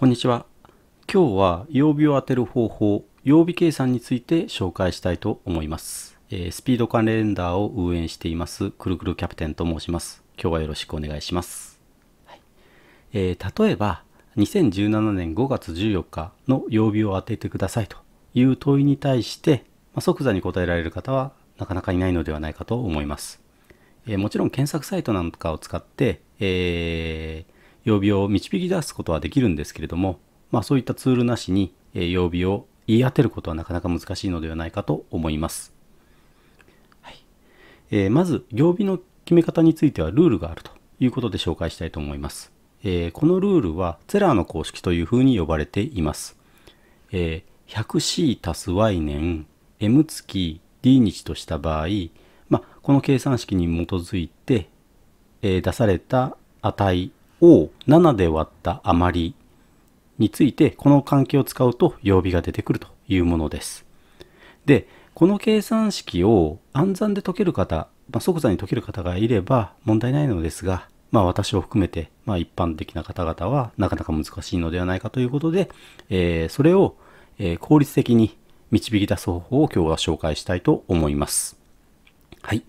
こんにちは。今日は曜日を当てる方法、曜日計算について紹介したいと思います。えー、スピード感レンダーを運営しています、くるくるキャプテンと申します。今日はよろしくお願いします。はいえー、例えば、2017年5月14日の曜日を当ててくださいという問いに対して、まあ、即座に答えられる方はなかなかいないのではないかと思います。えー、もちろん検索サイトなんかを使って、えー曜日を導き出すことはできるんですけれども、まあ、そういったツールなしに曜日を言い当てることはなかなか難しいのではないかと思います。はいえー、まず、曜日の決め方についてはルールがあるということで紹介したいと思います。えー、このルールはゼラーの公式というふうに呼ばれています。えー、100c たす y 年 m 月 d 日とした場合、まあ、この計算式に基づいて、えー、出された値を7で割った余りについて、この関係を使うと曜日が出てくるというものです。で、この計算式を暗算で解ける方、まあ、即座に解ける方がいれば問題ないのですが、まあ、私を含めて、まあ、一般的な方々はなかなか難しいのではないかということで、えー、それを、え効率的に導き出す方法を今日は紹介したいと思います。はい。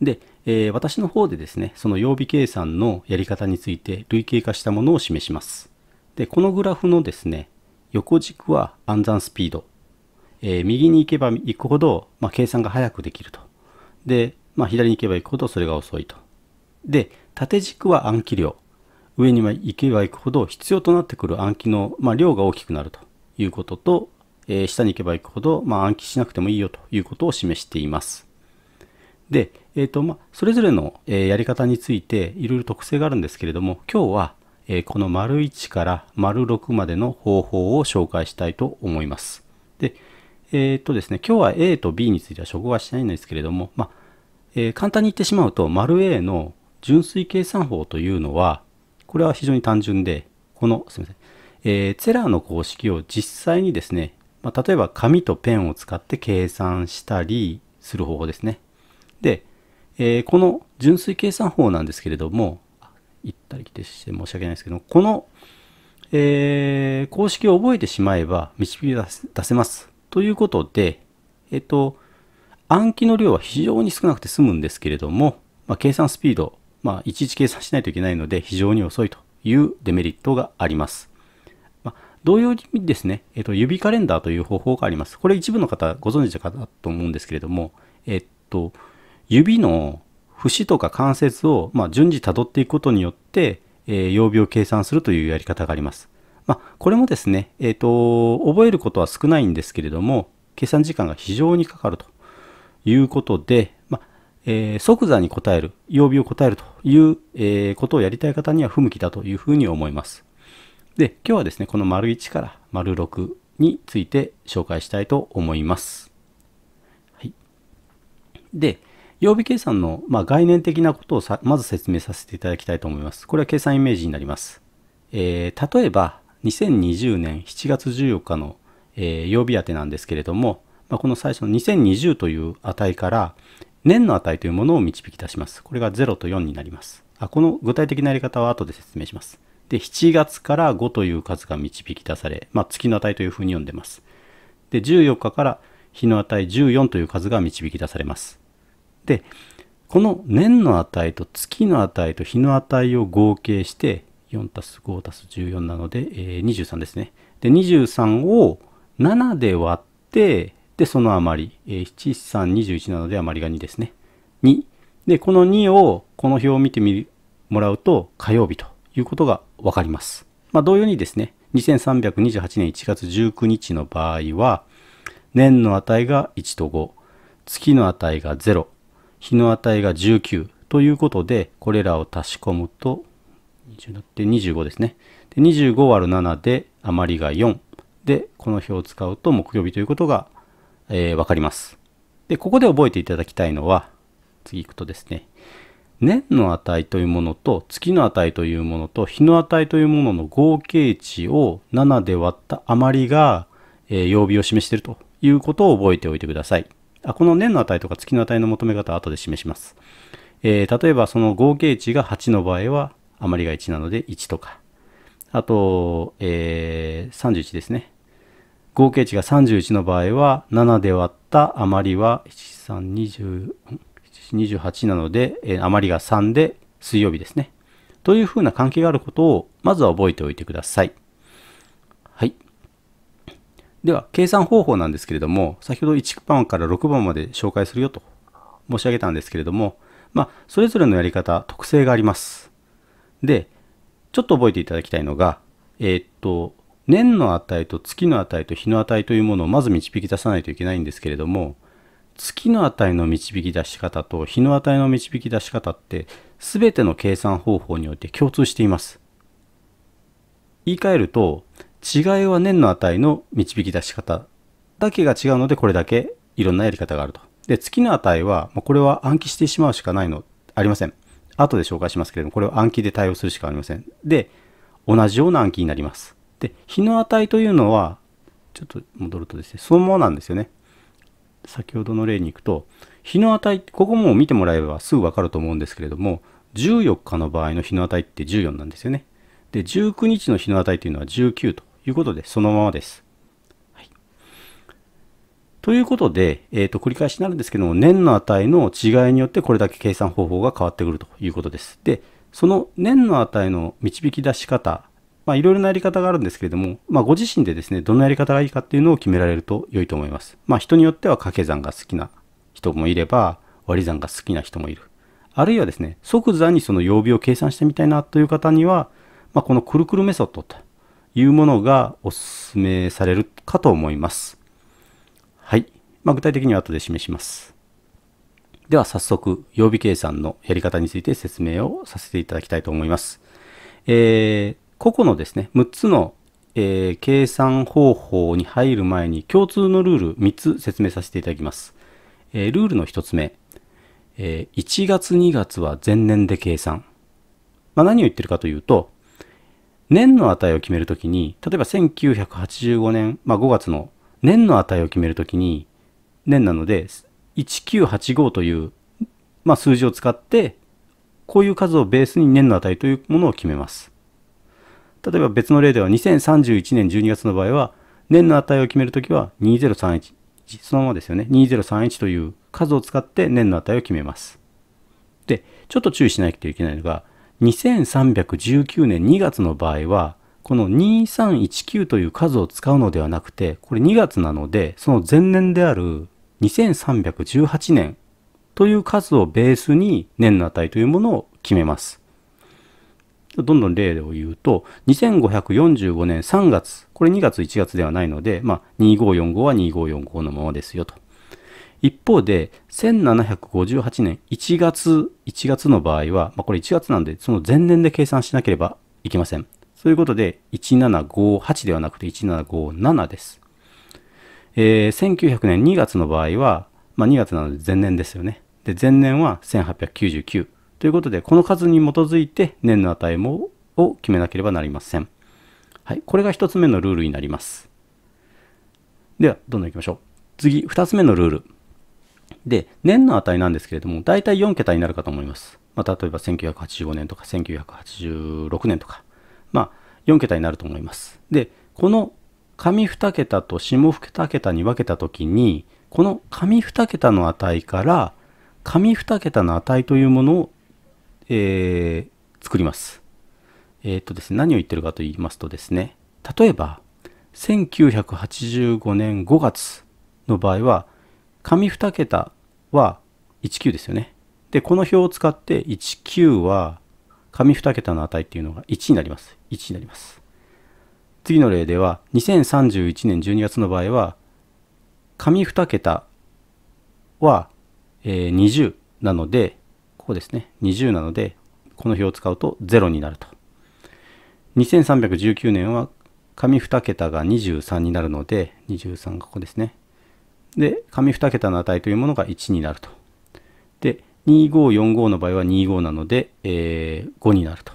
で、えー、私の方でですね、その曜日計算のやり方について類型化したものを示します。で、このグラフのですね、横軸は暗算スピード。えー、右に行けば行くほど、まあ、計算が早くできると。で、まあ、左に行けば行くほどそれが遅いと。で、縦軸は暗記量。上に行けば行くほど必要となってくる暗記の、まあ、量が大きくなるということと、えー、下に行けば行くほど、まあ、暗記しなくてもいいよということを示しています。で、えーとま、それぞれの、えやり方についていろいろ特性があるんですけれども今日は、えこの丸1から丸6までの方法を紹介したいと思います。で、えっ、ー、とですね、今日は A と B については照合はしないんですけれども、まあ、えー、簡単に言ってしまうと、丸 A の純粋計算法というのは、これは非常に単純で、この、すみません、えー、ツェラーの公式を実際にですね、まあ、例えば紙とペンを使って計算したりする方法ですね。で、えー、この純粋計算法なんですけれども、行ったり来てして申し訳ないですけど、この、えー、公式を覚えてしまえば導き出せます。ということで、えっ、ー、と、暗記の量は非常に少なくて済むんですけれども、まあ、計算スピード、まあ、いちいち計算しないといけないので非常に遅いというデメリットがあります。まあ、同様にですね、えっ、ー、と、指カレンダーという方法があります。これ一部の方ご存知の方だと思うんですけれども、えっ、ー、と、指の節とか関節を、まあ、順次たどっていくことによって、えー、曜日を計算するというやり方があります。まあ、これもですね、えっ、ー、と、覚えることは少ないんですけれども、計算時間が非常にかかるということで、まあ、えー、即座に答える、曜日を答えるという、えことをやりたい方には不向きだというふうに思います。で、今日はですね、この丸1から丸6について紹介したいと思います。はい、で、曜日計算の、まあ、概念的なことをまず説明させていただきたいと思います。これは計算イメージになります。えー、例えば、2020年7月14日の、えー、曜日当てなんですけれども、まあ、この最初の2020という値から、年の値というものを導き出します。これが0と4になります。あこの具体的なやり方は後で説明します。で、7月から5という数が導き出され、まあ、月の値というふうに呼んでます。で、14日から日の値14という数が導き出されます。でこの年の値と月の値と日の値を合計して 4+5+14 なので、えー、23ですね。で23を7で割ってでその余り、えー、7321なので余りが2ですね。2でこの2をこの表を見てみもらうと火曜日ということが分かります。まあ、同様にですね2328年1月19日の場合は年の値が1と5月の値が0比の値が19ということで、これらを足し込むと、2 25ですね。で25割る7で余りが4。で、この表を使うと木曜日ということが、えー、分かります。で、ここで覚えていただきたいのは、次行くとですね、年の値というものと月の値というものと日の値というものの合計値を7で割った余りが、えー、曜日を示しているということを覚えておいてください。あこの年の値とか月の値の求め方は後で示します。えー、例えばその合計値が8の場合は余りが1なので1とか、あと、えー、31ですね。合計値が31の場合は7で割った余りは1 3、28なので、えー、余りが3で水曜日ですね。というふうな関係があることをまずは覚えておいてください。では、計算方法なんですけれども、先ほど1番から6番まで紹介するよと申し上げたんですけれども、まあ、それぞれのやり方、特性があります。で、ちょっと覚えていただきたいのが、えー、っと、年の値と月の値と日の値というものをまず導き出さないといけないんですけれども、月の値の導き出し方と日の値の導き出し方って全ての計算方法において共通しています。言い換えると、違いは年の値の導き出し方だけが違うのでこれだけいろんなやり方があると。で、月の値は、これは暗記してしまうしかないの、ありません。後で紹介しますけれども、これを暗記で対応するしかありません。で、同じような暗記になります。で、日の値というのは、ちょっと戻るとですね、そのままなんですよね。先ほどの例に行くと、日の値、ここも見てもらえばすぐわかると思うんですけれども、14日の場合の日の値って14なんですよね。で、19日の日の値というのは19と。いうことで、そのままです。はい、ということで、えっ、ー、と、繰り返しになるんですけども、年の値の違いによってこれだけ計算方法が変わってくるということです。で、その年の値の導き出し方、まあ、いろいろなやり方があるんですけれども、まあ、ご自身でですね、どのやり方がいいかっていうのを決められると良いと思います。まあ、人によっては掛け算が好きな人もいれば、割り算が好きな人もいる。あるいはですね、即座にその曜日を計算してみたいなという方には、まあ、このくるくるメソッドというものがお勧めされるかと思います。はい。まあ、具体的には後で示します。では早速、曜日計算のやり方について説明をさせていただきたいと思います。えー、個々のですね、6つの、えー、計算方法に入る前に共通のルール3つ説明させていただきます。えー、ルールの1つ目、えー、1月2月は前年で計算。まあ、何を言ってるかというと、年の値を決めるときに、例えば1985年、まあ、5月の年の値を決めるときに、年なので、1985という、まあ、数字を使って、こういう数をベースに年の値というものを決めます。例えば別の例では2031年12月の場合は、年の値を決めるときは2031、そのままですよね。2031という数を使って年の値を決めます。で、ちょっと注意しなきゃいけないのが、2319年2月の場合は、この2319という数を使うのではなくて、これ2月なので、その前年である2318年という数をベースに年の値というものを決めます。どんどん例を言うと、2545年3月、これ2月1月ではないので、まあ、2545は2545のままですよと。一方で、1758年1月、1月の場合は、まあ、これ1月なんで、その前年で計算しなければいけません。そういうことで、1758ではなくて1757です。えー、1900年2月の場合は、まあ、2月なので前年ですよね。で、前年は1899。ということで、この数に基づいて年の値もを決めなければなりません。はい、これが一つ目のルールになります。では、どんどんいきましょう。次、二つ目のルール。で、年の値なんですけれども、大体4桁になるかと思います。まあ、例えば1985年とか1986年とか、まあ、4桁になると思います。で、この上2桁と下2桁に分けたときに、この上2桁の値から、上2桁の値というものを、えー、作ります。えー、っとですね、何を言ってるかと言いますとですね、例えば、1985年5月の場合は、上2桁は19ですよね。で、この表を使って19は紙2桁の値っていうのが1になります。1になります。次の例では2031年12月の場合は紙2桁は、え20なのでここですね20なのでこの表を使うと0になると2319年は紙2桁が23になるので23がここですねで、紙2桁の値というものが1になると。で、2545の場合は25なので、えー、5になると。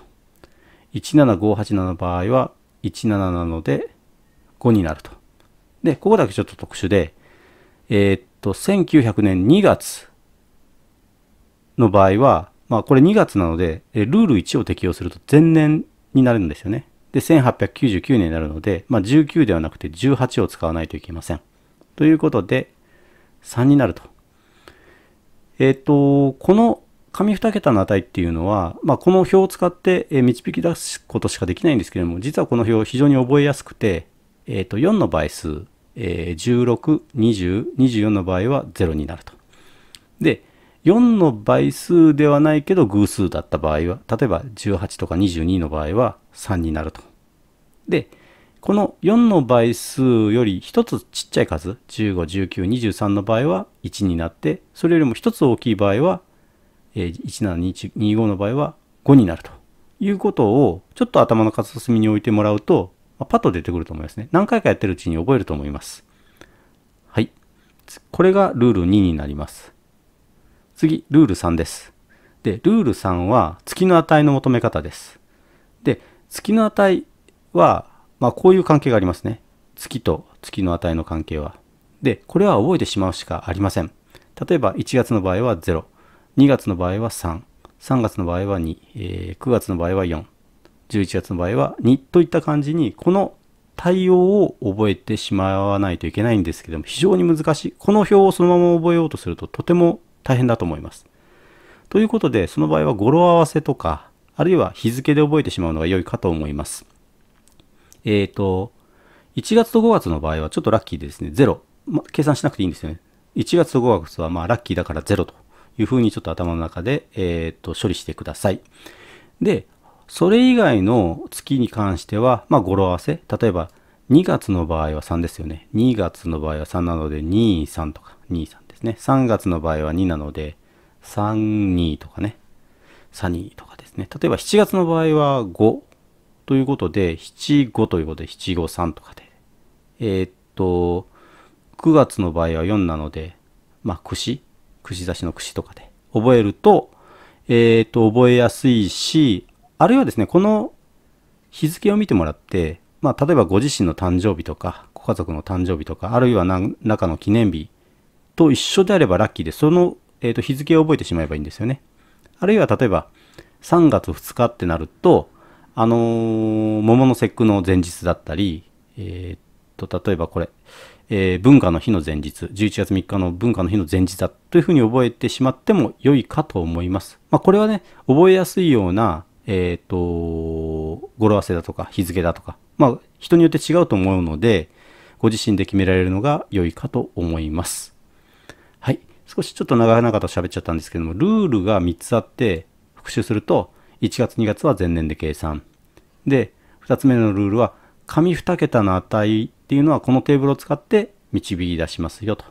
17587の場合は17なので5になると。で、ここだけちょっと特殊で、えー、っと、1900年2月の場合は、まあこれ2月なので、ルール1を適用すると前年になるんですよね。で、1899年になるので、まあ19ではなくて18を使わないといけません。ということで、3になると。えっ、ー、と、この紙2桁の値っていうのは、まあ、この表を使って導き出すことしかできないんですけれども、実はこの表非常に覚えやすくて、えっ、ー、と、4の倍数、えー、16、20、24の場合は0になると。で、4の倍数ではないけど偶数だった場合は、例えば18とか22の場合は3になると。で、この4の倍数より1つちっちゃい数、15、19、23の場合は1になって、それよりも1つ大きい場合は、えー、1725の場合は5になるということを、ちょっと頭の片隅に置いてもらうと、まあ、パッと出てくると思いますね。何回かやってるうちに覚えると思います。はい。これがルール2になります。次、ルール3です。で、ルール3は月の値の求め方です。で、月の値はまあ、こういう関係がありますね。月と月の値の関係は。で、これは覚えてしまうしかありません。例えば、1月の場合は0、2月の場合は3、3月の場合は2、えー、9月の場合は4、11月の場合は2といった感じに、この対応を覚えてしまわないといけないんですけども、非常に難しい。この表をそのまま覚えようとすると、とても大変だと思います。ということで、その場合は語呂合わせとか、あるいは日付で覚えてしまうのが良いかと思います。えっ、ー、と、1月と5月の場合はちょっとラッキーでですね、0。ま、計算しなくていいんですよね。1月と5月はまあラッキーだから0というふうにちょっと頭の中で、えーと、と処理してください。で、それ以外の月に関しては、まあ、語呂合わせ。例えば、2月の場合は3ですよね。2月の場合は3なので、2、3とか、2、3ですね。3月の場合は2なので、3、2とかね。3、2とかですね。例えば、7月の場合は5、ということで、七五ということで、七五三とかで。えー、っと、9月の場合は4なので、まあ、串、串刺しの串とかで覚えると、えー、っと、覚えやすいし、あるいはですね、この日付を見てもらって、まあ、例えばご自身の誕生日とか、ご家族の誕生日とか、あるいは何らかの記念日と一緒であればラッキーで、その、えー、と日付を覚えてしまえばいいんですよね。あるいは例えば、3月2日ってなると、あのー、桃の節句の前日だったり、えー、っと、例えばこれ、えー、文化の日の前日、11月3日の文化の日の前日だというふうに覚えてしまっても良いかと思います。まあ、これはね、覚えやすいような、えっ、と、語呂合わせだとか日付だとか、まあ、人によって違うと思うので、ご自身で決められるのが良いかと思います。はい。少しちょっと長々と喋っちゃったんですけども、ルールが3つあって、復習すると、1月2月は前年で計算。で、2つ目のルールは、紙2桁の値っていうのはこのテーブルを使って導き出しますよと。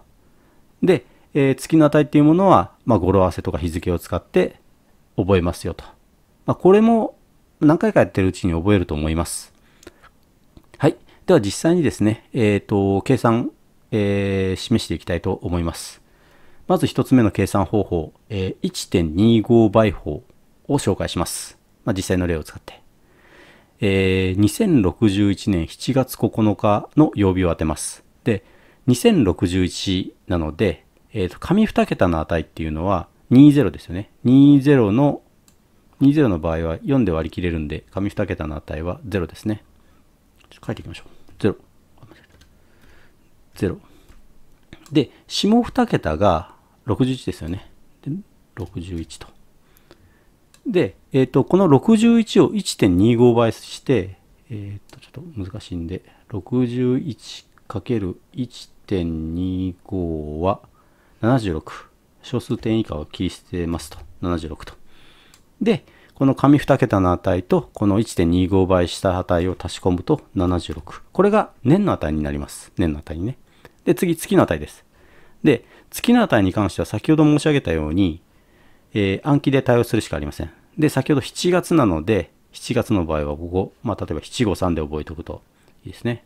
で、えー、月の値っていうものは、まあ、語呂合わせとか日付を使って覚えますよと。まあ、これも何回かやってるうちに覚えると思います。はい。では実際にですね、えっ、ー、と、計算、えー、示していきたいと思います。まず1つ目の計算方法、えー、1.25倍法を紹介します。まあ、実際の例を使って。えー、2061年7月9日の曜日を当てます。で、2061なので、えっ、ー、と、紙2桁の値っていうのは20ですよね。20の、20の場合は4で割り切れるんで、紙2桁の値は0ですね。ちょっと書いていきましょう。0。0。で、下2桁が61ですよね。で61と。で、えっ、ー、と、この61を1.25倍して、えっ、ー、と、ちょっと難しいんで、61×1.25 は76。小数点以下は切り捨てますと。76と。で、この紙2桁の値と、この1.25倍した値を足し込むと76。これが年の値になります。年の値にね。で、次、月の値です。で、月の値に関しては先ほど申し上げたように、えー、暗記で対応するしかありません。で、先ほど7月なので、7月の場合はここ、まあ、例えば7、5、3で覚えておくといいですね。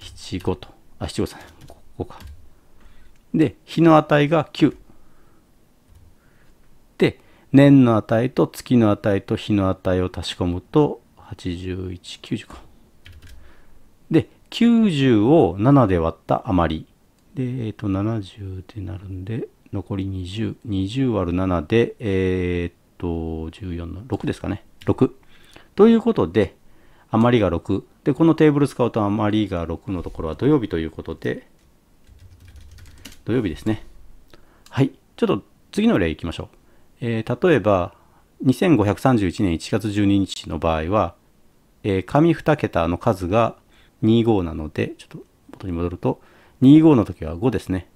7、5と、あ、7、5、3、ここか。で、日の値が9。で、年の値と月の値と日の値を足し込むと、81、90か。で、90を7で割った余り。で、えっ、ー、と、70ってなるんで、残り20、20割る7で、えー、っと、14の6ですかね。6。ということで、余りが6。で、このテーブル使うと余りが6のところは土曜日ということで、土曜日ですね。はい。ちょっと次の例いきましょう。えー、例えば、2531年1月12日の場合は、えー、紙2桁の数が25なので、ちょっと元に戻ると、25の時は5ですね。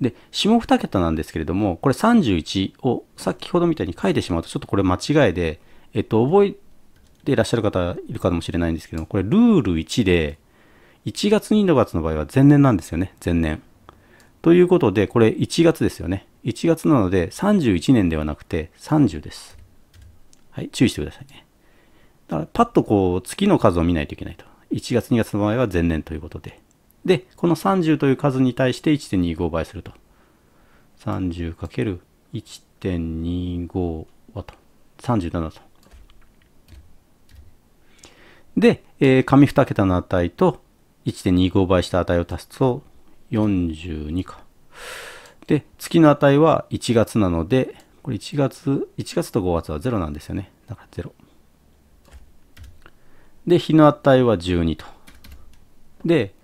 で、下2桁なんですけれども、これ31を先ほどみたいに書いてしまうと、ちょっとこれ間違いで、えっと、覚えていらっしゃる方いるかもしれないんですけども、これルール1で、1月2月の場合は前年なんですよね、前年。ということで、これ1月ですよね。1月なので31年ではなくて30です。はい、注意してくださいね。だからパッとこう月の数を見ないといけないと。1月2月の場合は前年ということで。で、この30という数に対して1.25倍すると。30×1.25 はと。37と。で、えー、紙2桁の値と1.25倍した値を足すと42か。で、月の値は1月なので、これ1月、1月と5月は0なんですよね。だから0。で、日の値は12と。で、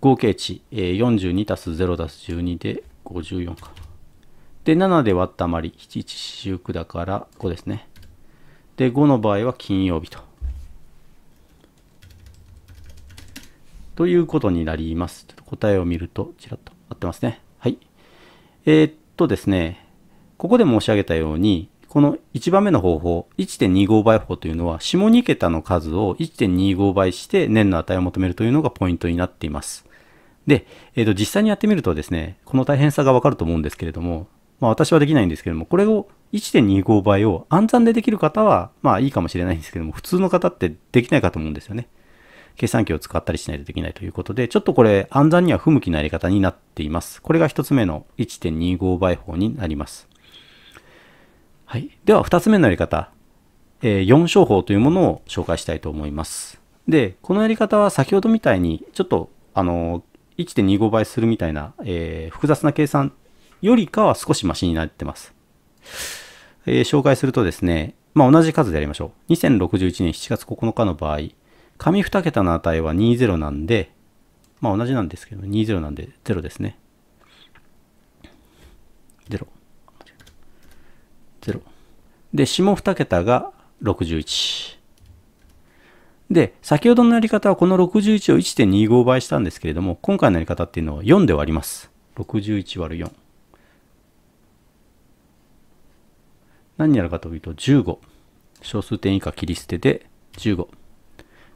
合計値、えー、42たす0たす12で54か。で、7で割った余り、7、1、4、9だから5ですね。で、5の場合は金曜日と。ということになります。答えを見ると、ちらっと合ってますね。はい。えー、っとですね、ここで申し上げたように、この1番目の方法、1.25倍法というのは、下2桁の数を1.25倍して年の値を求めるというのがポイントになっています。で、えー、と実際にやってみるとですね、この大変さがわかると思うんですけれども、まあ、私はできないんですけども、これを1.25倍を暗算でできる方は、まあいいかもしれないんですけども、普通の方ってできないかと思うんですよね。計算機を使ったりしないとできないということで、ちょっとこれ暗算には不向きなやり方になっています。これが1つ目の1.25倍法になります。はい。では2つ目のやり方、えー、4商法というものを紹介したいと思います。で、このやり方は先ほどみたいに、ちょっとあの1.25倍するみたいな、えー、複雑な計算よりかは少しマシになってます。えー、紹介するとですね、まあ、同じ数でやりましょう。2061年7月9日の場合、紙2桁の値は20なんで、まあ、同じなんですけど、20なんで0ですね。0。0。で、下2桁が61。で、先ほどのやり方はこの61を1.25倍したんですけれども、今回のやり方っていうのは4で割ります。61割る4。何やるかというと15。小数点以下切り捨てで15。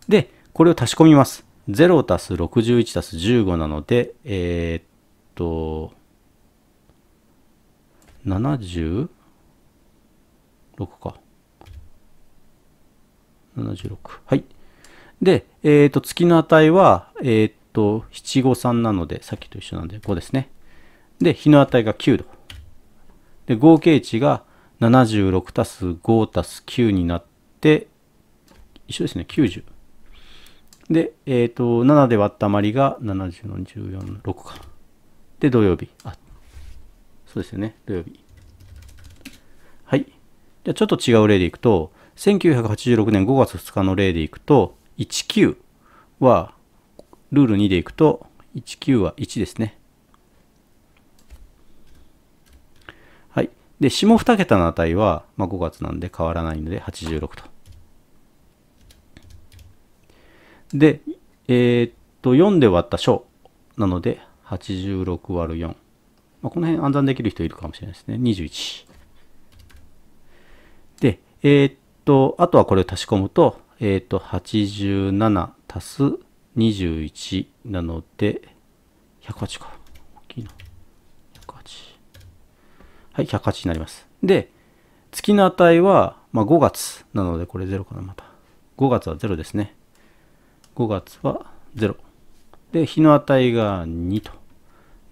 で、これを足し込みます。0足す61足す15なので、えー、っと、76か。76。はい。で、えっ、ー、と、月の値は、えっ、ー、と、七五三なので、さっきと一緒なんで5ですね。で、日の値が9度。で、合計値が76たす5たす9になって、一緒ですね、90。で、えっ、ー、と、7で割った余りが70の14、6か。で、土曜日。あ、そうですよね、土曜日。はい。じゃあ、ちょっと違う例でいくと、1986年5月2日の例でいくと、19は、ルール2でいくと、19は1ですね。はい。で、下2桁の値は、まあ、5月なんで変わらないので86と。で、えー、っと、4で割った小なので、86割る4。まあ、この辺暗算できる人いるかもしれないですね。21。で、えー、っと、あとはこれを足し込むと、えっ、ー、と、87足す21なので、108か。大きいな。108。はい、108になります。で、月の値は、まあ、5月なので、これ0かな、また。5月は0ですね。5月は0。で、日の値が2と。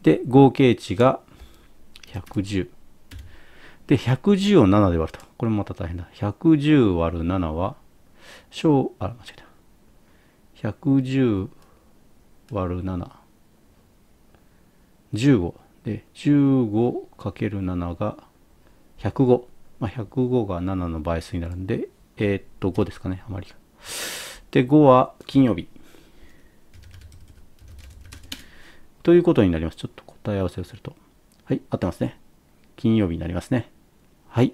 で、合計値が110。で、110を7で割ると。これもまた大変だ。110割る7は小、あ、間違えた。110割る7。15。で、15×7 が105。まあ、105が7の倍数になるんで、えー、っと、5ですかね、あまりが。で、5は金曜日。ということになります。ちょっと答え合わせをすると。はい、合ってますね。金曜日になりますね。はい。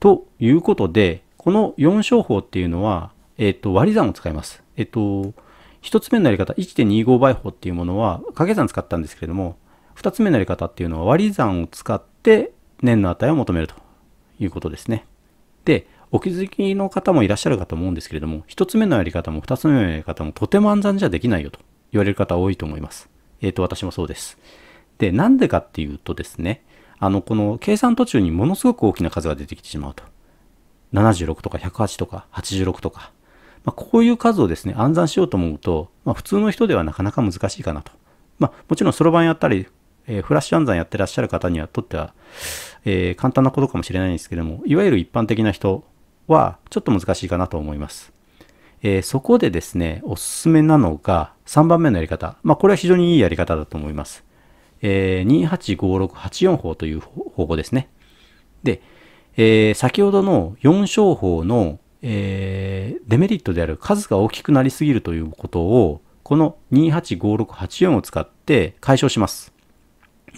ということで、この4商法っていうのは、えっ、と、割り算を使います。えっ、と、1つ目のやり方、1.25倍法っていうものは、掛け算使ったんですけれども、2つ目のやり方っていうのは割り算を使って年の値を求めるということですね。で、お気づきの方もいらっしゃるかと思うんですけれども、1つ目のやり方も2つ目のやり方もとても暗算じゃできないよと言われる方多いと思います。えっ、と、私もそうです。で、なんでかっていうとですね、あの、この計算途中にものすごく大きな数が出てきてしまうと。76とか108とか86とか、まあ、こういう数をですね、暗算しようと思うと、まあ、普通の人ではなかなか難しいかなと。まあ、もちろんそろばんやったり、えー、フラッシュ暗算やってらっしゃる方にはとっては、えー、簡単なことかもしれないんですけども、いわゆる一般的な人はちょっと難しいかなと思います。えー、そこでですね、おすすめなのが3番目のやり方。まあ、これは非常にいいやり方だと思います。えー、285684法という方法ですね。で、えー、先ほどの4商法の、えー、デメリットである数が大きくなりすぎるということを、この285684を使って解消します。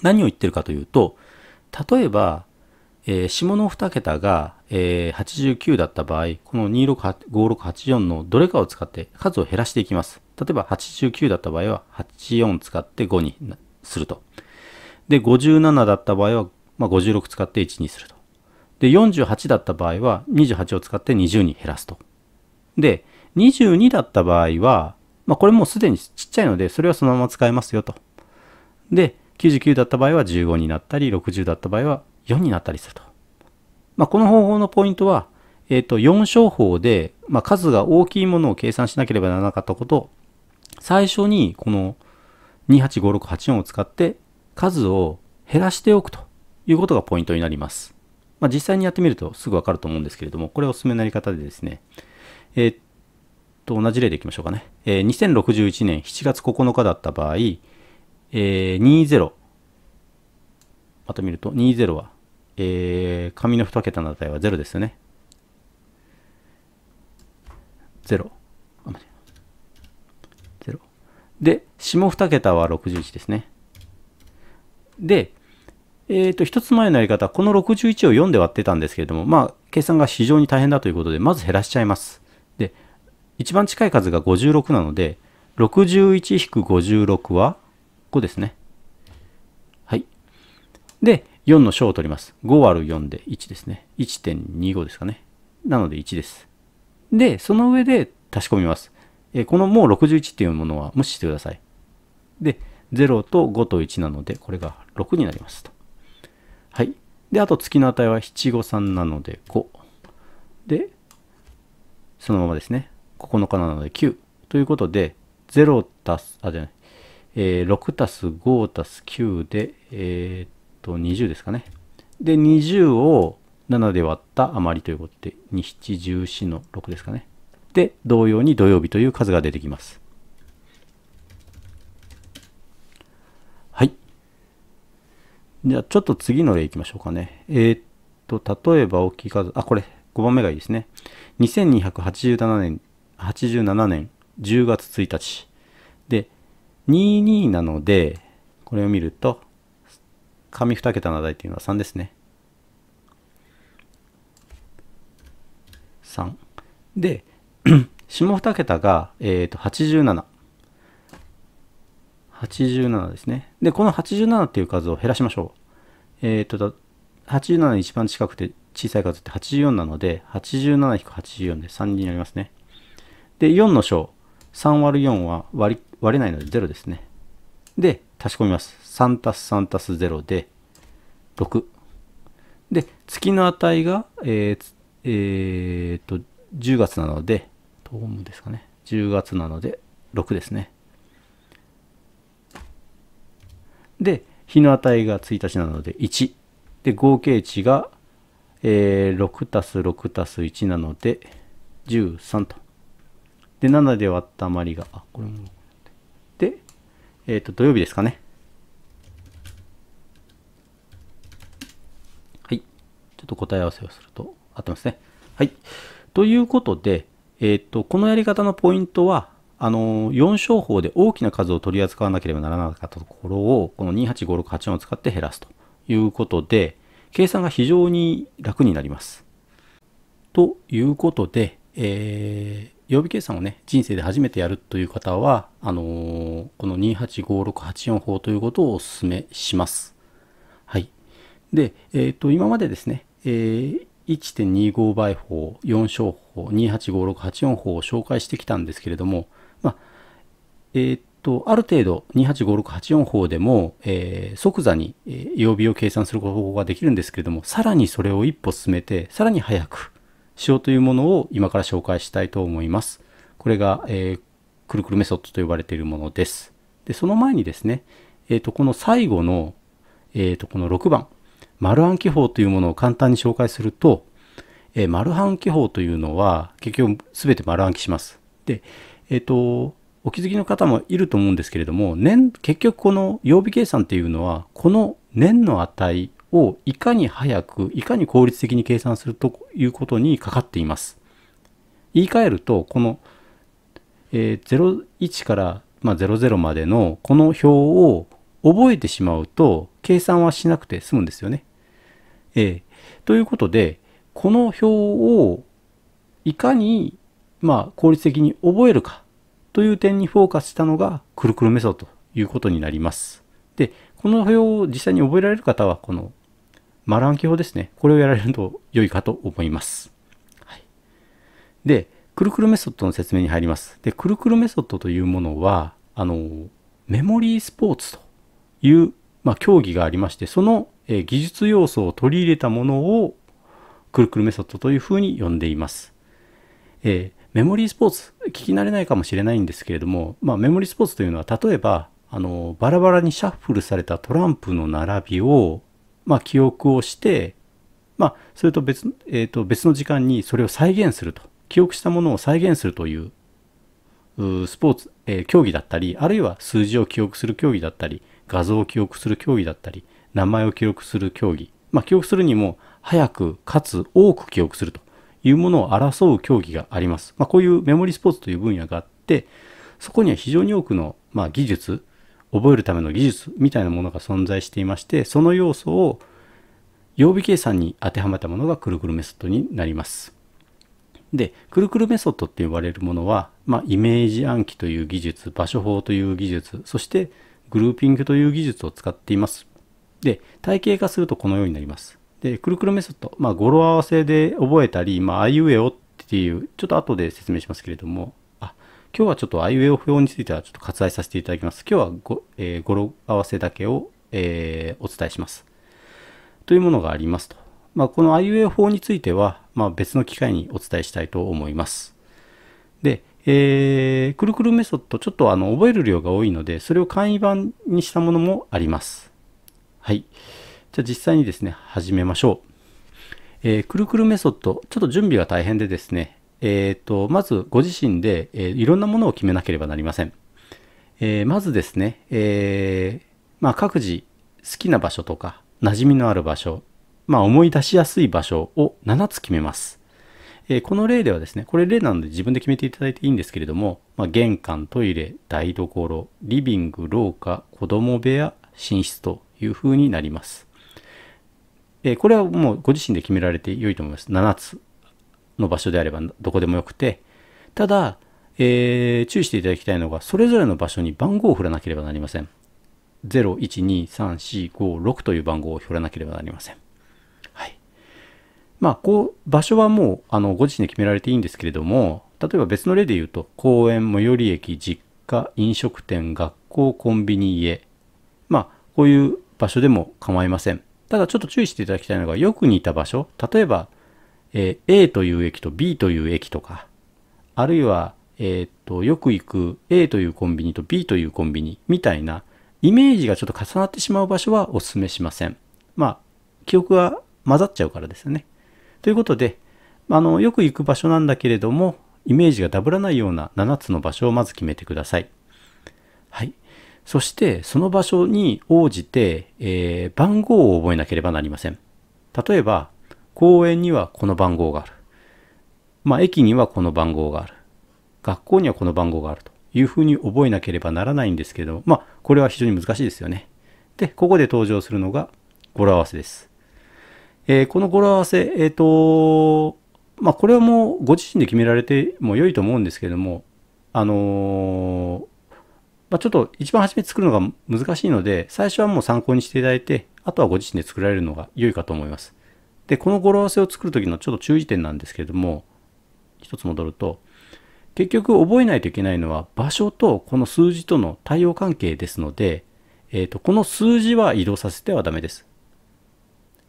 何を言ってるかというと、例えば、えー、下の2桁が、えー、89だった場合、この265684のどれかを使って数を減らしていきます。例えば89だった場合は84使って5にすると。で、57だった場合は、まあ、56使って1にすると。で48だった場合は28を使って20に減らすと。で22だった場合は、まあ、これもうすでにちっちゃいのでそれはそのまま使えますよと。で99だった場合は15になったり60だった場合は4になったりすると。まあ、この方法のポイントは、えー、と4商法で、まあ、数が大きいものを計算しなければならなかったこと最初にこの285684を使って数を減らしておくということがポイントになります。まあ、実際にやってみるとすぐわかると思うんですけれども、これおすすめのやり方でですね、えー、っと、同じ例でいきましょうかね。えー、2061年7月9日だった場合、えー、20、また見ると、20は、えー、紙の2桁の値は0ですよね。0。0。で、下2桁は61ですね。で、えーと、一つ前のやり方、この61を4で割ってたんですけれども、まあ、計算が非常に大変だということで、まず減らしちゃいます。で、一番近い数が56なので、61-56は5ですね。はい。で、4の小を取ります。5÷4 で1ですね。1.25ですかね。なので1です。で、その上で足し込みます。えこのもう61っていうものは無視してください。で、0と5と1なので、これが6になりますと。はい。で、あと月の値は七五三なので5。で、そのままですね。9日なので9。ということで、0たす、あ、じゃない、えー、6たす5足す9で、えー、っと、20ですかね。で、20を7で割った余りということで、2714の6ですかね。で、同様に土曜日という数が出てきます。じゃあちょっと次の例いきましょうかね。えー、っと、例えば大きい数、あ、これ、5番目がいいですね。2287年、87年10月1日。で、22なので、これを見ると、紙2桁の値っていうのは3ですね。3。で、下2桁が、えー、と87。87ですね。で、この87っていう数を減らしましょう。えっ、ー、と、87に一番近くて小さい数って84なので、87-84で3になりますね。で、4の小、3割る4は割割れないので0ですね。で、足し込みます。3足す3足す0で、6。で、月の値が、えー、えー、と、10月なので、どうもですかね。10月なので、6ですね。で、日の値が1日なので1。で、合計値が、えー、6たす6たす1なので、13と。で、7で割った余りが、あ、これも。で、えっ、ー、と、土曜日ですかね。はい。ちょっと答え合わせをすると、合ってますね。はい。ということで、えっ、ー、と、このやり方のポイントは、あの4商法で大きな数を取り扱わなければならなかったところをこの285684を使って減らすということで計算が非常に楽になります。ということで、えー、曜日計算をね人生で初めてやるという方はあのー、この285684法ということをお勧めします。はい、で、えーと、今までですね、えー、1.25倍法4商法285684法を紹介してきたんですけれどもえー、っと、ある程度285684法でも、えー、即座に、え曜日を計算する方法ができるんですけれども、さらにそれを一歩進めて、さらに早くしようというものを今から紹介したいと思います。これが、えー、くるくるメソッドと呼ばれているものです。で、その前にですね、えっ、と、この最後の、えっ、と、この6番、丸暗記法というものを簡単に紹介すると、えー、丸暗記法というのは、結局すべて丸暗記します。で、えっ、と、お気づきの方もいると思うんですけれども、年、結局この曜日計算っていうのは、この年の値をいかに早く、いかに効率的に計算するということにかかっています。言い換えると、この、えー、01から、まあ、00までのこの表を覚えてしまうと、計算はしなくて済むんですよね。えー、ということで、この表をいかに、まあ、効率的に覚えるかという点にフォーカスしたのがくるくるメソッドということになります。で、この表を実際に覚えられる方は、この丸暗記法ですね。これをやられると良いかと思います。はい、で、くるくるメソッドの説明に入ります。で、くるくるメソッドというものは、あの、メモリースポーツという、まあ、競技がありまして、その、え技術要素を取り入れたものをくるくるメソッドというふうに呼んでいます。えーメモリースポーツ、聞き慣れないかもしれないんですけれども、まあ、メモリースポーツというのは、例えば、あの、バラバラにシャッフルされたトランプの並びを、まあ、記憶をして、まあ、それと別、えっ、ー、と、別の時間にそれを再現すると、記憶したものを再現するという、うスポーツ、えー、競技だったり、あるいは数字を記憶する競技だったり、画像を記憶する競技だったり、名前を記憶する競技、まあ、記憶するにも、早く、かつ多く記憶すると。いうものを争う競技があります。まあ、こういうメモリスポーツという分野があって、そこには非常に多くの、まあ、技術、覚えるための技術みたいなものが存在していまして、その要素を曜日計算に当てはめたものがくるくるメソッドになります。で、くるくるメソッドって呼ばれるものは、まあ、イメージ暗記という技術、場所法という技術、そしてグルーピングという技術を使っています。で、体系化するとこのようになります。で、くるくるメソッド、まあ、語呂合わせで覚えたり、まあ、あいうえおっていう、ちょっと後で説明しますけれども、あ、今日はちょっとあいうえお表についてはちょっと割愛させていただきます。今日はご、えー、語呂合わせだけを、えー、お伝えします。というものがありますと。まあ、このあいうえお法については、まあ、別の機会にお伝えしたいと思います。で、えー、くるくるメソッド、ちょっとあの覚える量が多いので、それを簡易版にしたものもあります。はい。じゃあ実際にですね、始めましょう。えー、くるくるメソッド、ちょっと準備が大変でですね、えーと、まずご自身で、えー、いろんなものを決めなければなりません。えー、まずですね、えー、まあ、各自好きな場所とか馴染みのある場所、まあ、思い出しやすい場所を7つ決めます。えー、この例ではですね、これ例なので自分で決めていただいていいんですけれども、まあ、玄関、トイレ、台所、リビング、廊下、子供部屋、寝室という風になります。えこれはもうご自身で決められて良いと思います。7つの場所であればどこでもよくて、ただ、えー、注意していただきたいのが、それぞれの場所に番号を振らなければなりません。0、1、2、3、4、5、6という番号を振らなければなりません。はい。まあ、こう、場所はもう、あの、ご自身で決められていいんですけれども、例えば別の例で言うと、公園、最寄り駅、実家、飲食店、学校、コンビニ、家。まあ、こういう場所でも構いません。ただちょっと注意していただきたいのが、よく似た場所、例えば、えー、A という駅と B という駅とか、あるいは、えー、っと、よく行く A というコンビニと B というコンビニみたいな、イメージがちょっと重なってしまう場所はお勧めしません。まあ、記憶が混ざっちゃうからですね。ということで、あの、よく行く場所なんだけれども、イメージがダブらないような7つの場所をまず決めてください。はい。そしてその場所に応じて、えー、番号を覚えなければなりません。例えば、公園にはこの番号がある。まあ、駅にはこの番号がある。学校にはこの番号があるというふうに覚えなければならないんですけどまあ、これは非常に難しいですよね。で、ここで登場するのが語呂合わせです。えー、この語呂合わせ、えっ、ー、と、まあ、これはもうご自身で決められても良いと思うんですけれども、あのーまあ、ちょっと一番初め作るのが難しいので、最初はもう参考にしていただいて、あとはご自身で作られるのが良いかと思います。で、この語呂合わせを作るときのちょっと注意点なんですけれども、一つ戻ると、結局覚えないといけないのは場所とこの数字との対応関係ですので、えーと、この数字は移動させてはダメです。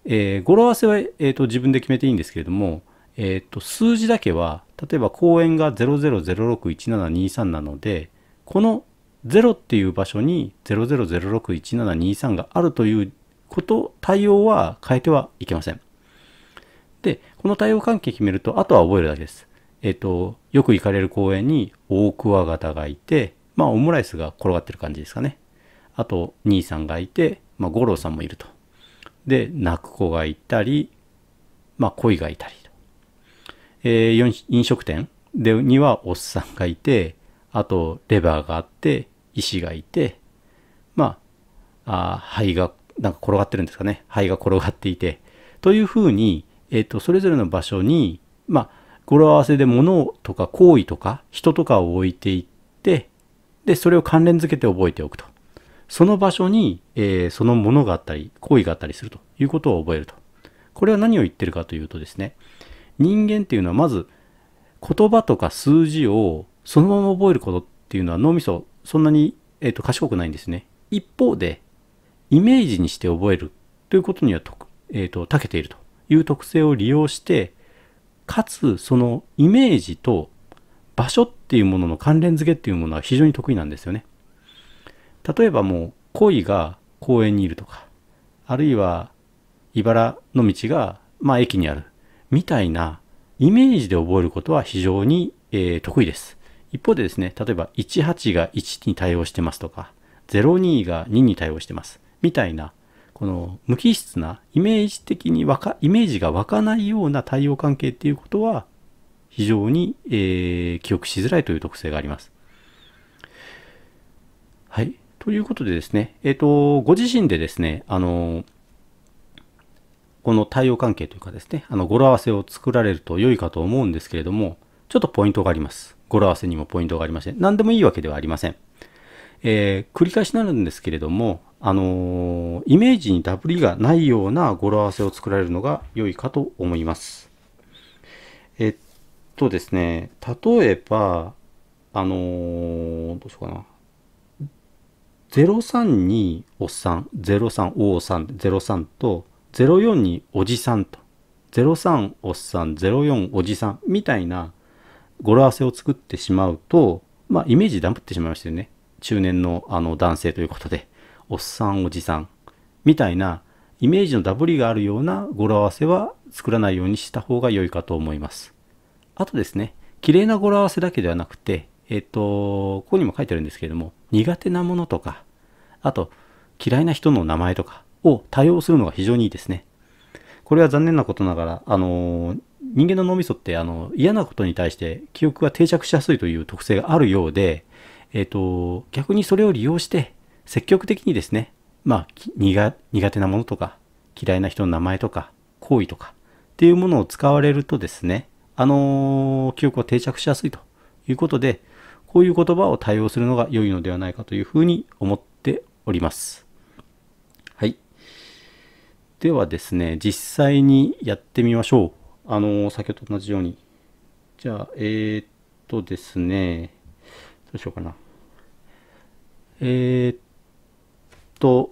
えー、語呂合わせは、えーと、自分で決めていいんですけれども、えーと、数字だけは例えば公園が00061723なのでこの0っていう場所に00061723があるということ、対応は変えてはいけません。で、この対応関係決めると、あとは覚えるだけです。えっ、ー、と、よく行かれる公園に大クワガタがいて、まあオムライスが転がってる感じですかね。あと、兄さんがいて、まあ五郎さんもいると。で、泣く子がいたり、まあ恋がいたりと。えー、飲食店でにはおっさんがいて、あとレバーがあって、医師がいて、まあ、あ肺が、なんか転がってるんですかね。肺が転がっていて。というふうに、えっ、ー、と、それぞれの場所に、まあ、語呂合わせで物とか行為とか人とかを置いていって、で、それを関連づけて覚えておくと。その場所に、えー、そのものがあったり、行為があったりするということを覚えると。これは何を言ってるかというとですね、人間っていうのはまず言葉とか数字をそのまま覚えることっていうのは脳みそそんなに、えー、と賢くないんですね。一方で、イメージにして覚えるということにはと、えーと、長けているという特性を利用して、かつそのイメージと場所っていうものの関連付けっていうものは非常に得意なんですよね。例えばもう恋が公園にいるとか、あるいは茨の道がまあ駅にあるみたいなイメージで覚えることは非常に、えー、得意です。一方でですね、例えば18が1に対応してますとか、02が2に対応してます。みたいな、この無機質な、イメージ的にわか、イメージが湧かないような対応関係っていうことは、非常に、えー、記憶しづらいという特性があります。はい。ということでですね、えっ、ー、と、ご自身でですね、あのこの対応関係というかですね、あの語呂合わせを作られると良いかと思うんですけれども、ちょっとポイントがあります。語呂合わせにもポイントがありまして、何でもいいわけではありません。えー、繰り返しになるんですけれども、あのー、イメージにダブりがないような語呂合わせを作られるのが良いかと思います。えっとですね、例えば、あのー、どうしようかな。03におっさん、03おさん、03と、04におじさんと、03おっさん、04おじさんみたいな語呂合わせを作ってしまうと、まあ、イメージダンプってしまいましたよね。中年のあの男性ということで、おっさん、おじさん、みたいな、イメージのダブりがあるような語呂合わせは作らないようにした方が良いかと思います。あとですね、綺麗な語呂合わせだけではなくて、えっ、と、ここにも書いてあるんですけれども、苦手なものとか、あと、嫌いな人の名前とかを多用するのが非常にいいですね。これは残念なことながら、あのー、人間の脳みそってあの嫌なことに対して記憶が定着しやすいという特性があるようで、えっ、ー、と、逆にそれを利用して積極的にですね、まあ、苦手なものとか嫌いな人の名前とか行為とかっていうものを使われるとですね、あの記憶が定着しやすいということで、こういう言葉を対応するのが良いのではないかというふうに思っております。はい。ではですね、実際にやってみましょう。あの先ほどと同じように。じゃあ、えー、っとですね、どうしようかな。えー、っと、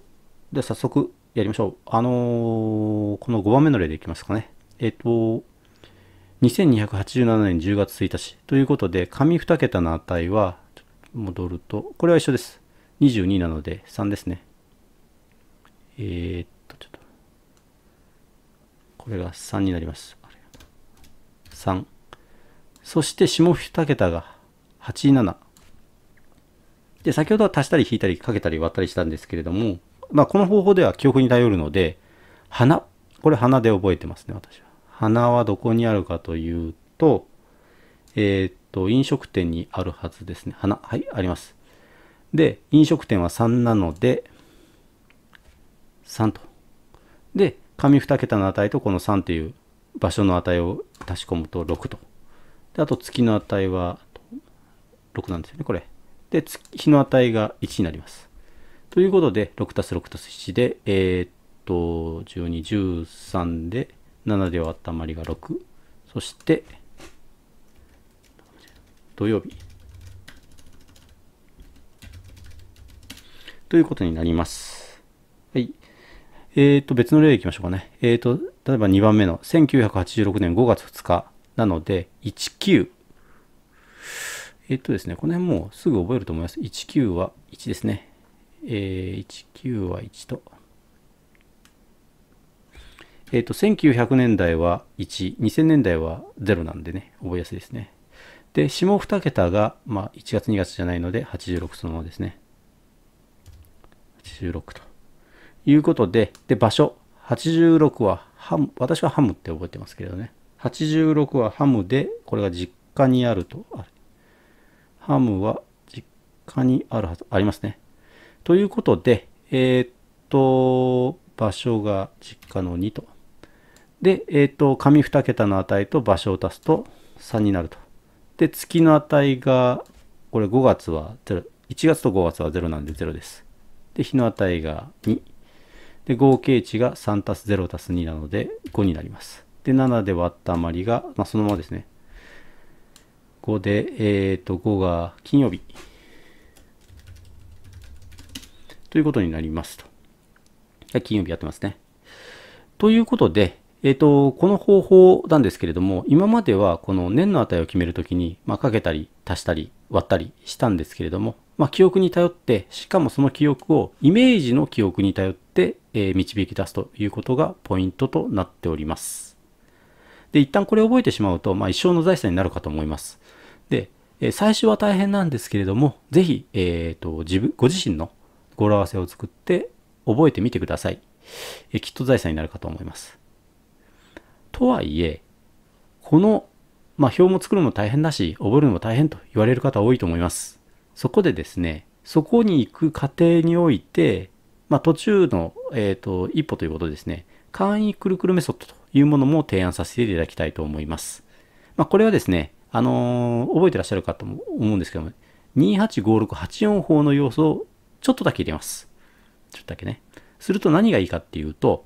では早速やりましょう。あのー、この5番目の例でいきますかね。えっと、2287年10月1日ということで、紙2桁の値は、戻ると、これは一緒です。22なので3ですね。えー、っと、ちょっと、これが3になります。3そして下2桁が87で先ほどは足したり引いたりかけたり割ったりしたんですけれども、まあ、この方法では記憶に頼るので花これ花で覚えてますね私は花はどこにあるかというとえっ、と飲食店にあるはずですね花はいありますで飲食店は3なので3とで紙2桁の値とこの3という場所の値を足し込むと6と。で、あと月の値は6なんですよね、これ。で、日の値が1になります。ということで、6す6す7で、えー、っと、12、13で、7で割ったまりが6。そして、土曜日。ということになります。えっ、ー、と、別の例いきましょうかね。えっ、ー、と、例えば2番目の1986年5月2日なので、19。えっ、ー、とですね、この辺もうすぐ覚えると思います。19は1ですね。えー、19は1と。えっ、と、1900年代は1、2000年代は0なんでね、覚えやすいですね。で、下2桁が、まあ、1月2月じゃないので、86そのままですね。86と。いうことで、で、場所、86はハム、私はハムって覚えてますけれどね。86はハムで、これが実家にあるとハムは実家にあるはず、ありますね。ということで、えー、っと、場所が実家の2と。で、えー、っと、紙2桁の値と場所を足すと3になると。で、月の値が、これ5月は0、1月と5月は0なんで0です。で、日の値が2。で、合計値が3たす0たす2なので5になります。で、7で割った余りが、まあ、そのままですね。5で、えっ、ー、と、5が金曜日。ということになりますと。金曜日やってますね。ということで、えっ、ー、と、この方法なんですけれども、今まではこの年の値を決めるときに、まあ、かけたり、足したり、割ったりしたんですけれども、まあ、記憶に頼って、しかもその記憶をイメージの記憶に頼って、えー、導き出すということがポイントとなっております。で、一旦これを覚えてしまうと、まあ、一生の財産になるかと思います。で、えー、最初は大変なんですけれども、ぜひ、えっ、ー、と、自分、ご自身の語呂合わせを作って覚えてみてください。えきっと財産になるかと思います。とはいえ、この、まあ、表も作るのも大変だし、覚えるのも大変と言われる方多いと思います。そこでですね、そこに行く過程において、まあ、途中の、えーと、一歩ということですね、簡易くるくるメソッドというものも提案させていただきたいと思います。まあ、これはですね、あのー、覚えてらっしゃるかと思うんですけども、285684法の要素をちょっとだけ入れます。ちょっとだけね。すると何がいいかっていうと、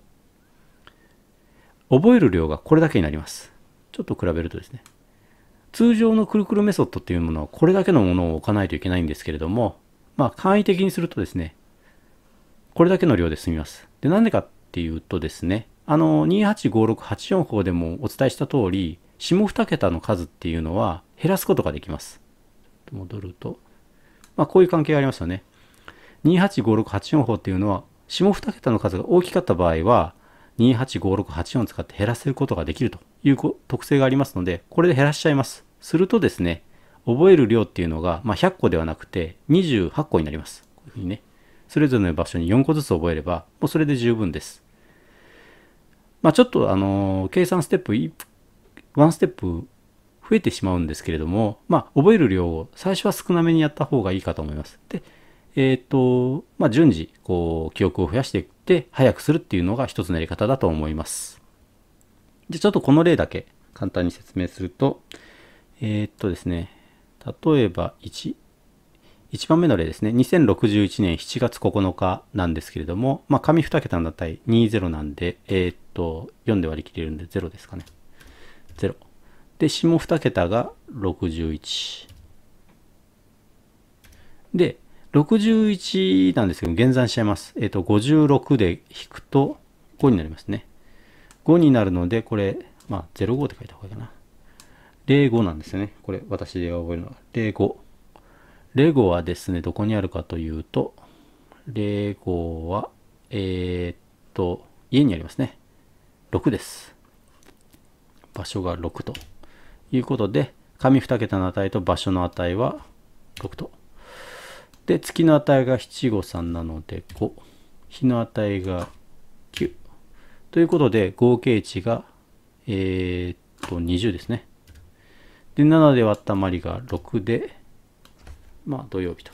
覚える量がこれだけになります。ちょっと比べるとですね。通常のくるくるメソッドっていうものはこれだけのものを置かないといけないんですけれども、まあ簡易的にするとですね、これだけの量で済みます。で、なんでかっていうとですね、あの、285684法でもお伝えした通り、下2桁の数っていうのは減らすことができます。戻ると、まあこういう関係がありますよね。285684法っていうのは、下2桁の数が大きかった場合は、285684を使って減らせることができるという特性がありますので、これで減らしちゃいます。するとですね、覚える量っていうのが、まあ、100個ではなくて28個になります。こういうふうにね、それぞれの場所に4個ずつ覚えれば、もうそれで十分です。まあ、ちょっとあのー、計算ステップ、1ステップ増えてしまうんですけれども、まあ、覚える量を最初は少なめにやった方がいいかと思います。で、えっ、ー、と、まあ、順次、こう、記憶を増やしていって、早くするっていうのが一つのやり方だと思います。で、ちょっとこの例だけ簡単に説明すると、えー、っとですね、例えば1、1番目の例ですね、2061年7月9日なんですけれども、まあ、紙2桁の値20なんで、えー、っと、4で割り切れるんで0ですかね。0。で、下2桁が61。で、61なんですけど、減算しちゃいます。えっ、と、56で引くと5になりますね。5になるので、これ、まあ、05って書いた方がいいかな。05なんですよね。これ、私で覚えるのは。05。05はですね、どこにあるかというと、05は、えー、っと、家にありますね。6です。場所が6ということで、紙2桁の値と場所の値は6とで月の値が七五三なので5日の値が9ということで合計値がえー、っと20ですねで7で割ったまりが6でまあ土曜日と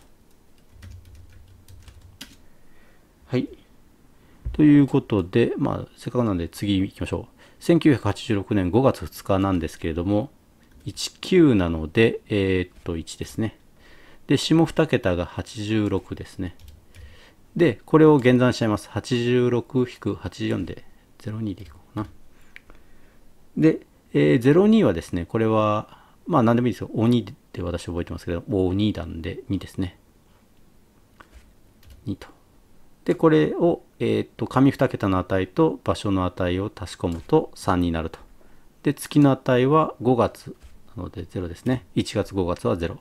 はいということで、まあ、せっかくなんで次行きましょう。1986年5月2日なんですけれども、19なので、えー、っと、1ですね。で、下2桁が86ですね。で、これを減算しちゃいます。86-84で、02でいこうかな。で、えー、02はですね、これは、まあ何でもいいですよ。鬼って私覚えてますけど、O2 なんで2ですね。2と。で、これを、えー、っと、紙2桁の値と場所の値を足し込むと3になると。で、月の値は5月なので0ですね。1月5月は0。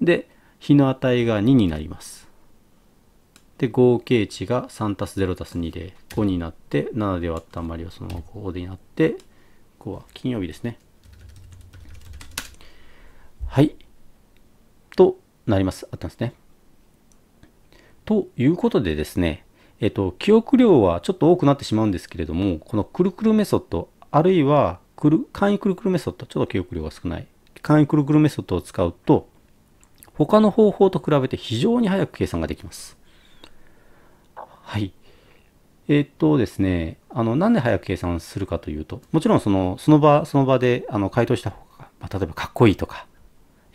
で、比の値が2になります。で、合計値が3たす0たす2で5になって、7で割った余りはそのままここなって、5は金曜日ですね。はい。となります。あったんですね。ということでですね、えっと、記憶量はちょっと多くなってしまうんですけれども、このくるくるメソッド、あるいはくる簡易くるくるメソッド、ちょっと記憶量が少ない。簡易くるくるメソッドを使うと、他の方法と比べて非常に早く計算ができます。はい。えー、っとですね、あの、なんで早く計算するかというと、もちろんその、その場、その場で、あの、回答した方が、まあ、例えばかっこいいとか、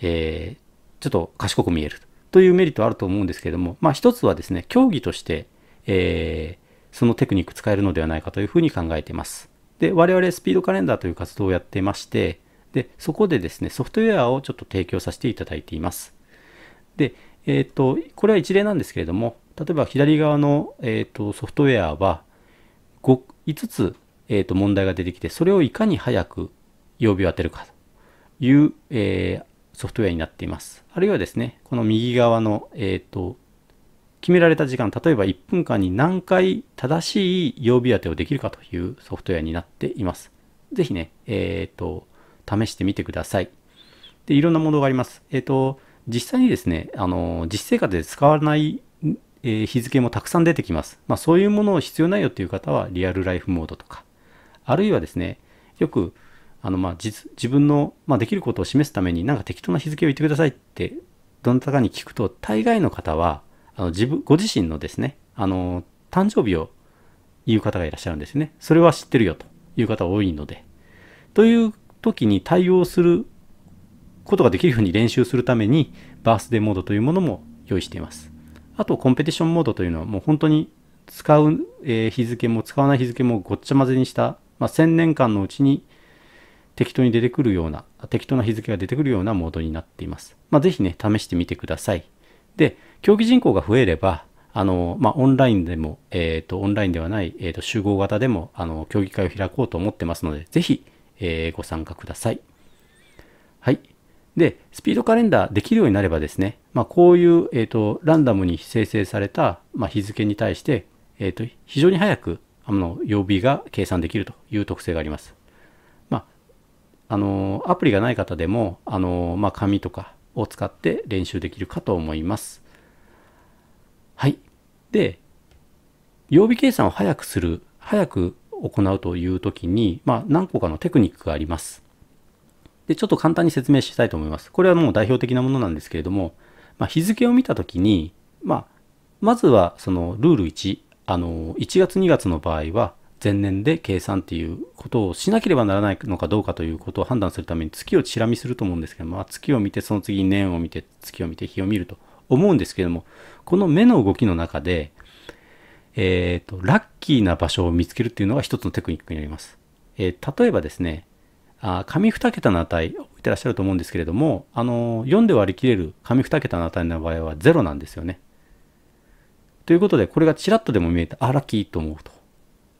えー、ちょっと賢く見えるというメリットあると思うんですけれども、まあ、一つはですね、競技として、えー、そのテクニック使えるのではないかというふうに考えています。で、我々スピードカレンダーという活動をやっていまして、で、そこでですね、ソフトウェアをちょっと提供させていただいています。で、えっ、ー、と、これは一例なんですけれども、例えば左側の、えーと、ソフトウェアは 5, 5つ、えーと、問題が出てきて、それをいかに早く曜日を当てるかという、えー、ソフトウェアになっています。あるいはですね、この右側の、えーと、決められた時間、例えば1分間に何回正しい曜日当てをできるかというソフトウェアになっています。ぜひね、えっ、ー、と、試してみてください。で、いろんなものがあります。えっ、ー、と、実際にですね、あの実生活で使わないえ日付もたくさん出てきます。まあ、そういうものを必要ないよっていう方はリアルライフモードとか、あるいはですね、よくあのまあ自分の、まあ、できることを示すためになんか適当な日付を言ってくださいってどなたかに聞くと大概の方はあの自分ご自身のですねあの誕生日を言う方がいらっしゃるんですね。それは知ってるよという方多いので。という時に対応することができるように練習するために、バースデーモードというものも用意しています。あと、コンペティションモードというのは、もう本当に使う、日付も使わない日付もごっちゃ混ぜにした、まあ、1000年間のうちに適当に出てくるような、適当な日付が出てくるようなモードになっています。まあ、ぜひね、試してみてください。で、競技人口が増えれば、あの、まあ、オンラインでも、えー、と、オンラインではない、えー、と、集合型でも、あの、競技会を開こうと思ってますので、ぜひ、えー、ご参加ください。はい。で、スピードカレンダーできるようになればですね、まあ、こういう、えーと、ランダムに生成された、まあ、日付に対して、えーと、と非常に早くあの曜日が計算できるという特性があります。まあ、あのアプリがない方でもあの、まあ、紙とかを使って練習できるかと思います。はい。で、曜日計算を早くする、早く行うという時に、まあ、何個かのテクニックがあります。で、ちょっと簡単に説明したいと思います。これはもう代表的なものなんですけれども、まあ、日付を見たときに、まあ、まずはそのルール1、あの、1月2月の場合は、前年で計算っていうことをしなければならないのかどうかということを判断するために月をチラ見すると思うんですけども、まあ、月を見て、その次に年を見て、月を見て、日を見ると思うんですけども、この目の動きの中で、えっ、ー、と、ラッキーな場所を見つけるっていうのが一つのテクニックになります。えー、例えばですね、あ紙2桁の値、覚えてらっしゃると思うんですけれども、あの4で割り切れる紙2桁の値の場合は0なんですよね。ということで、これがちらっとでも見えて、あ、ラッキーと思うと。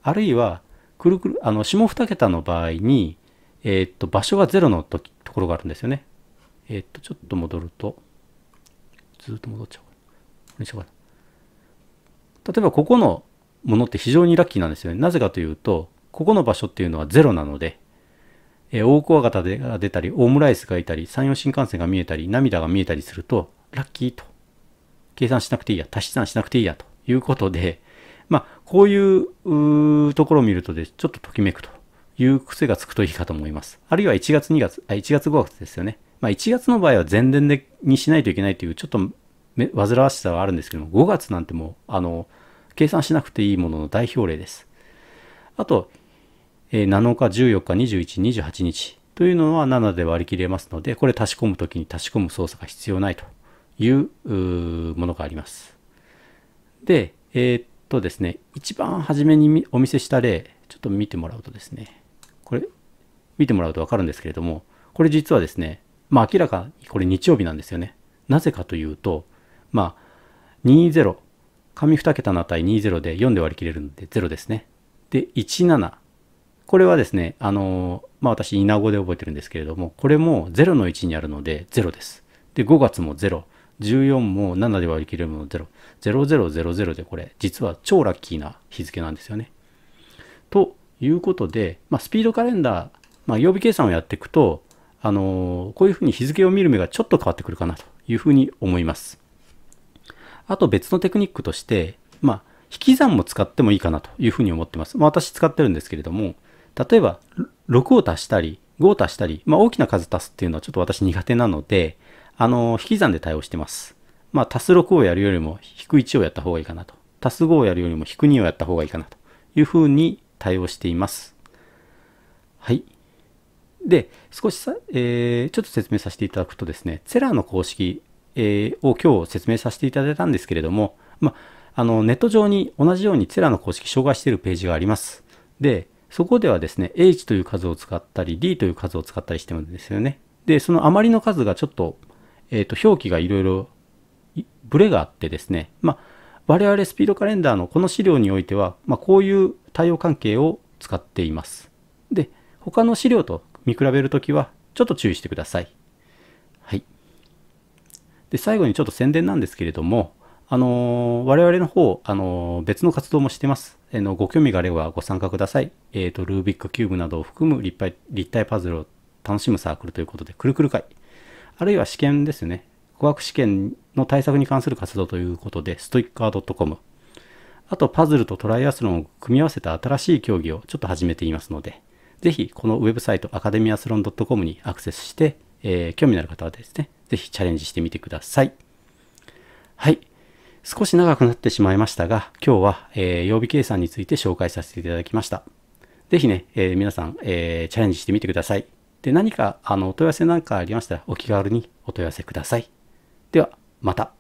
あるいは、くるくる、あの、下2桁の場合に、えー、っと、場所が0のとところがあるんですよね。えー、っと、ちょっと戻ると、ずっと戻っちゃう。これにしようかな。例えば、ここのものって非常にラッキーなんですよね。なぜかというと、ここの場所っていうのは0なので、えー、大コアガタが出たり、オムライスがいたり、山陽新幹線が見えたり、涙が見えたりすると、ラッキーと。計算しなくていいや、足し算しなくていいや、ということで、まあ、こういうところを見るとで、ちょっとときめくという癖がつくといいかと思います。あるいは1月2月、あ、1月5月ですよね。まあ、1月の場合は前年でにしないといけないという、ちょっと煩わしさはあるんですけども、5月なんてもう、あの、計算しなくていいものの代表例です。あと、えー、7日、14日、21、28日というのは7で割り切れますので、これ足し込むときに足し込む操作が必要ないというものがあります。で、えー、っとですね、一番初めにお見せした例、ちょっと見てもらうとですね、これ、見てもらうとわかるんですけれども、これ実はですね、まあ明らかにこれ日曜日なんですよね。なぜかというと、まあ、20、紙2桁の値20で4で割り切れるので0ですね。で、17、これはですね、あの、まあ、私、イナゴで覚えてるんですけれども、これも0の置にあるので0です。で、5月も0。14も7で割り切れるもの0。0000でこれ、実は超ラッキーな日付なんですよね。ということで、まあ、スピードカレンダー、まあ、曜日計算をやっていくと、あのー、こういうふうに日付を見る目がちょっと変わってくるかなというふうに思います。あと別のテクニックとして、まあ、引き算も使ってもいいかなというふうに思ってます。まあ、私使ってるんですけれども、例えば6を足したり5を足したり、まあ、大きな数足すっていうのはちょっと私苦手なのであの引き算で対応してます。まあ、足す6をやるよりも引く1をやった方がいいかなと。足す5をやるよりも引く2をやった方がいいかなというふうに対応しています。はい。で、少しさ、えー、ちょっと説明させていただくとですね、セラーの公式、えー、を今日説明させていただいたんですけれども、まあ、あのネット上に同じようにセラーの公式紹介しているページがあります。で、そこではですね、h という数を使ったり、d という数を使ったりしてるんですよね。で、その余りの数がちょっと、えっ、ー、と、表記がいろいろ、ブレがあってですね、まあ、我々スピードカレンダーのこの資料においては、まあ、こういう対応関係を使っています。で、他の資料と見比べるときは、ちょっと注意してください。はい。で、最後にちょっと宣伝なんですけれども、あの我々の方、あの別の活動もしてます。えのご興味があればご参加ください。えっ、ー、と、ルービックキューブなどを含む立体立体パズルを楽しむサークルということで、くるくる会。あるいは試験ですね。語学試験の対策に関する活動ということで、ストイッカー .com。あと、パズルとトライアスロンを組み合わせた新しい競技をちょっと始めていますので、ぜひ、このウェブサイト、アカデミアスロン .com にアクセスして、えー、興味のある方はですね、ぜひチャレンジしてみてください。はい。少し長くなってしまいましたが、今日は、えー、曜日計算について紹介させていただきました。ぜひね、えー、皆さん、えー、チャレンジしてみてください。で、何か、あの、お問い合わせなんかありましたら、お気軽にお問い合わせください。では、また。